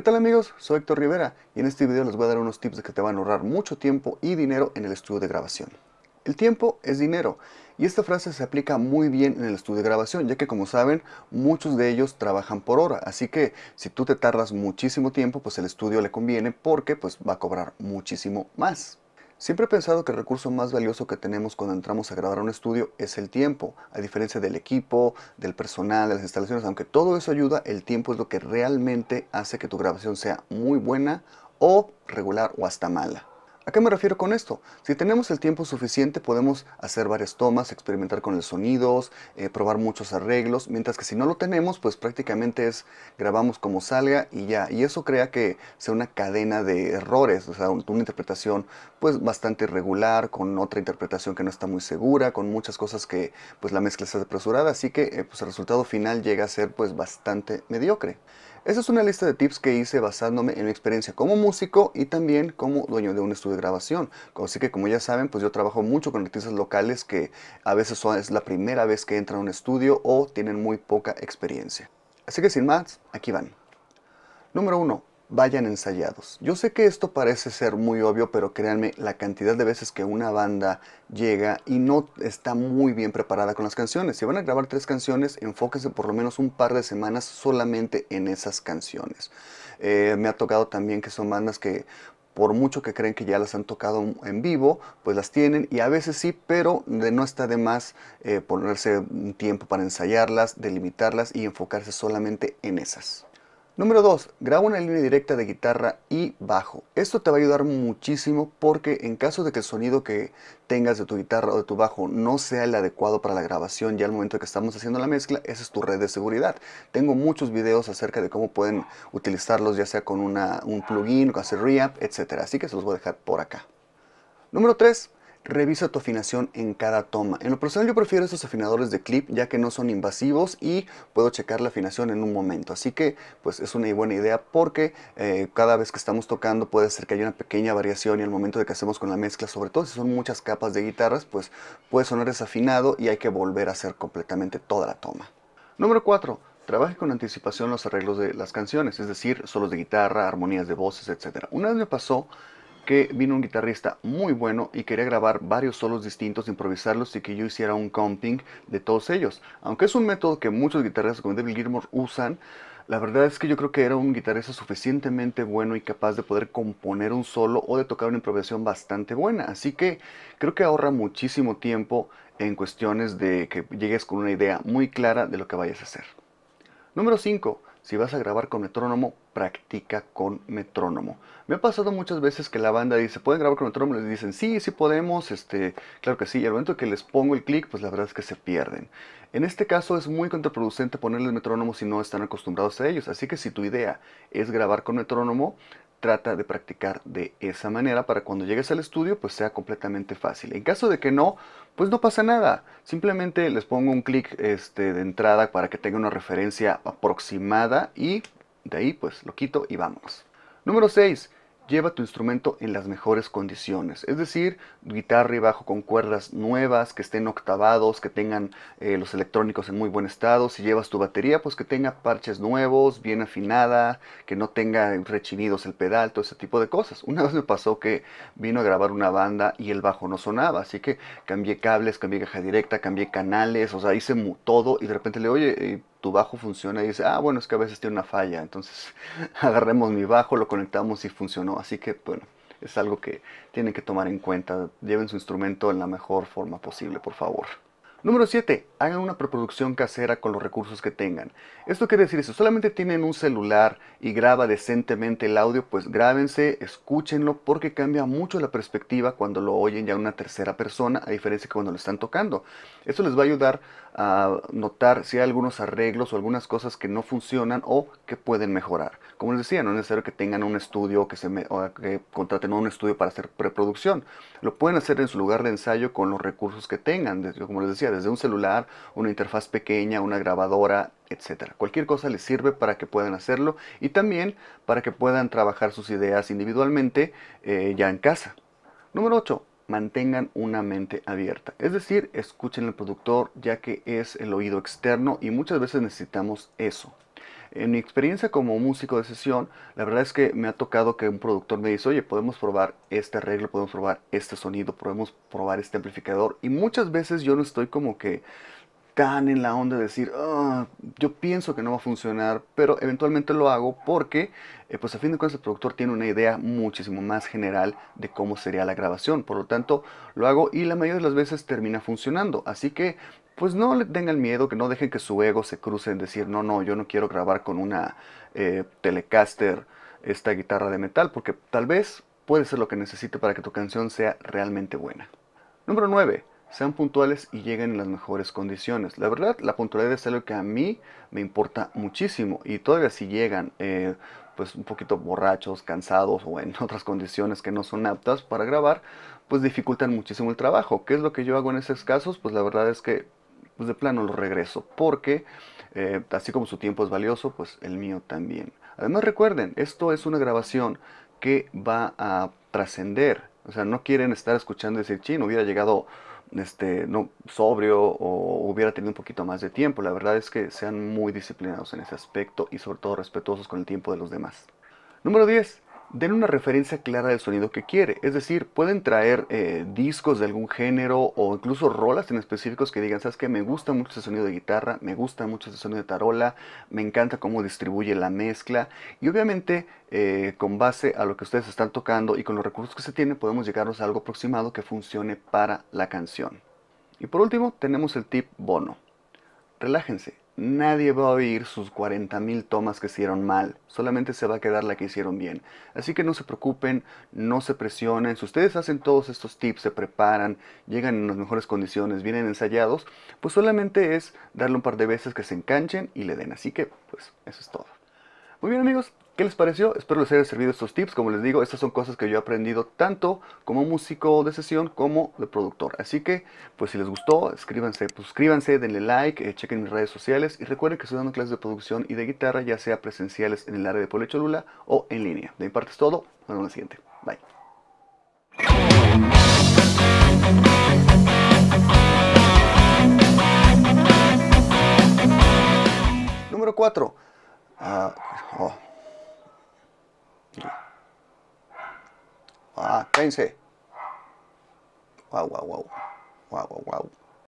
¿Qué tal amigos? Soy Héctor Rivera y en este video les voy a dar unos tips de que te van a ahorrar mucho tiempo y dinero en el estudio de grabación. El tiempo es dinero y esta frase se aplica muy bien en el estudio de grabación ya que como saben muchos de ellos trabajan por hora así que si tú te tardas muchísimo tiempo pues el estudio le conviene porque pues va a cobrar muchísimo más. Siempre he pensado que el recurso más valioso que tenemos cuando entramos a grabar un estudio es el tiempo, a diferencia del equipo, del personal, de las instalaciones, aunque todo eso ayuda, el tiempo es lo que realmente hace que tu grabación sea muy buena o regular o hasta mala. ¿A qué me refiero con esto? Si tenemos el tiempo suficiente podemos hacer varias tomas, experimentar con los sonidos, eh, probar muchos arreglos, mientras que si no lo tenemos pues prácticamente es grabamos como salga y ya. Y eso crea que sea una cadena de errores, o sea, una interpretación pues bastante irregular, con otra interpretación que no está muy segura, con muchas cosas que pues la mezcla está apresurada, así que eh, pues el resultado final llega a ser pues bastante mediocre. Esa es una lista de tips que hice basándome en mi experiencia como músico y también como dueño de un estudio de grabación. Así que como ya saben, pues yo trabajo mucho con artistas locales que a veces es la primera vez que entran a un estudio o tienen muy poca experiencia. Así que sin más, aquí van. Número 1 vayan ensayados. Yo sé que esto parece ser muy obvio, pero créanme, la cantidad de veces que una banda llega y no está muy bien preparada con las canciones. Si van a grabar tres canciones, enfóquense por lo menos un par de semanas solamente en esas canciones. Eh, me ha tocado también que son bandas que por mucho que creen que ya las han tocado en vivo, pues las tienen y a veces sí, pero no está de más eh, ponerse un tiempo para ensayarlas, delimitarlas y enfocarse solamente en esas. Número 2. Graba una línea directa de guitarra y bajo. Esto te va a ayudar muchísimo porque en caso de que el sonido que tengas de tu guitarra o de tu bajo no sea el adecuado para la grabación ya al momento que estamos haciendo la mezcla, esa es tu red de seguridad. Tengo muchos videos acerca de cómo pueden utilizarlos ya sea con un plugin, con hacer reamp, etc. Así que se los voy a dejar por acá. Número 3 Revisa tu afinación en cada toma. En lo personal yo prefiero estos afinadores de clip ya que no son invasivos y puedo checar la afinación en un momento. Así que pues es una buena idea porque eh, cada vez que estamos tocando puede ser que haya una pequeña variación y al momento de que hacemos con la mezcla, sobre todo si son muchas capas de guitarras, pues puede sonar desafinado y hay que volver a hacer completamente toda la toma. Número 4. Trabaje con anticipación los arreglos de las canciones, es decir, solos de guitarra, armonías de voces, etc. Una vez me pasó que vino un guitarrista muy bueno y quería grabar varios solos distintos, improvisarlos y que yo hiciera un counting de todos ellos. Aunque es un método que muchos guitarristas como David Gilmour usan, la verdad es que yo creo que era un guitarrista suficientemente bueno y capaz de poder componer un solo o de tocar una improvisación bastante buena. Así que creo que ahorra muchísimo tiempo en cuestiones de que llegues con una idea muy clara de lo que vayas a hacer. Número 5. Si vas a grabar con metrónomo, practica con metrónomo. Me ha pasado muchas veces que la banda dice, ¿pueden grabar con metrónomo? Les dicen, sí, sí podemos, este, claro que sí. Y al momento que les pongo el clic, pues la verdad es que se pierden. En este caso es muy contraproducente ponerles metrónomo si no están acostumbrados a ellos. Así que si tu idea es grabar con metrónomo, trata de practicar de esa manera para cuando llegues al estudio pues sea completamente fácil. En caso de que no, pues no pasa nada. Simplemente les pongo un clic este, de entrada para que tenga una referencia aproximada y de ahí pues lo quito y vamos Número 6 lleva tu instrumento en las mejores condiciones, es decir, guitarra y bajo con cuerdas nuevas, que estén octavados, que tengan eh, los electrónicos en muy buen estado, si llevas tu batería, pues que tenga parches nuevos, bien afinada, que no tenga rechinidos el pedal, todo ese tipo de cosas. Una vez me pasó que vino a grabar una banda y el bajo no sonaba, así que cambié cables, cambié caja directa, cambié canales, o sea, hice todo y de repente le, oye, eh, tu bajo funciona y dice, ah, bueno, es que a veces tiene una falla, entonces agarremos mi bajo, lo conectamos y funcionó. Así que, bueno, es algo que tienen que tomar en cuenta. Lleven su instrumento en la mejor forma posible, por favor. Número 7 hagan una preproducción casera con los recursos que tengan. Esto quiere decir, si solamente tienen un celular y graba decentemente el audio, pues grábense, escúchenlo, porque cambia mucho la perspectiva cuando lo oyen ya una tercera persona, a diferencia que cuando lo están tocando. ...eso les va a ayudar a notar si hay algunos arreglos o algunas cosas que no funcionan o que pueden mejorar. Como les decía, no es necesario que tengan un estudio que se o que contraten un estudio para hacer preproducción. Lo pueden hacer en su lugar de ensayo con los recursos que tengan, como les decía, desde un celular una interfaz pequeña, una grabadora, etcétera. Cualquier cosa les sirve para que puedan hacerlo y también para que puedan trabajar sus ideas individualmente eh, ya en casa. Número 8. Mantengan una mente abierta. Es decir, escuchen al productor ya que es el oído externo y muchas veces necesitamos eso. En mi experiencia como músico de sesión, la verdad es que me ha tocado que un productor me dice, oye, podemos probar este arreglo, podemos probar este sonido, podemos probar este amplificador. Y muchas veces yo no estoy como que ganen en la onda de decir, ah, yo pienso que no va a funcionar, pero eventualmente lo hago porque, eh, pues a fin de cuentas, el productor tiene una idea muchísimo más general de cómo sería la grabación. Por lo tanto, lo hago y la mayoría de las veces termina funcionando. Así que, pues no le tengan miedo, que no dejen que su ego se cruce en decir, no, no, yo no quiero grabar con una eh, Telecaster esta guitarra de metal, porque tal vez puede ser lo que necesite para que tu canción sea realmente buena. Número 9 sean puntuales y lleguen en las mejores condiciones. La verdad, la puntualidad es algo que a mí me importa muchísimo y todavía si llegan eh, pues un poquito borrachos, cansados o en otras condiciones que no son aptas para grabar, pues dificultan muchísimo el trabajo. ¿Qué es lo que yo hago en esos casos? Pues la verdad es que pues de plano lo regreso porque eh, así como su tiempo es valioso, pues el mío también. Además recuerden, esto es una grabación que va a trascender. O sea, no quieren estar escuchando y decir, chin, hubiera llegado este, no, sobrio o hubiera tenido un poquito más de tiempo. La verdad es que sean muy disciplinados en ese aspecto y sobre todo respetuosos con el tiempo de los demás. Número 10 den una referencia clara del sonido que quiere. Es decir, pueden traer eh, discos de algún género o incluso rolas en específicos que digan, sabes que me gusta mucho ese sonido de guitarra, me gusta mucho ese sonido de tarola, me encanta cómo distribuye la mezcla. Y obviamente, eh, con base a lo que ustedes están tocando y con los recursos que se tienen, podemos llegarnos a algo aproximado que funcione para la canción. Y por último, tenemos el tip bono. Relájense, Nadie va a oír sus 40.000 tomas que hicieron mal, solamente se va a quedar la que hicieron bien. Así que no se preocupen, no se presionen. Si ustedes hacen todos estos tips, se preparan, llegan en las mejores condiciones, vienen ensayados, pues solamente es darle un par de veces que se enganchen y le den. Así que, pues, eso es todo. Muy bien amigos, ¿Qué les pareció? Espero les haya servido estos tips. Como les digo, estas son cosas que yo he aprendido tanto como músico de sesión como de productor. Así que, pues si les gustó, escríbanse, pues, suscríbanse, denle like, eh, chequen mis redes sociales y recuerden que estoy dando clases de producción y de guitarra, ya sea presenciales en el área de Puebla Cholula o en línea. De mi parte es todo. Nos vemos en la siguiente. Bye. Número 4. Ah, pense. Uau, uau,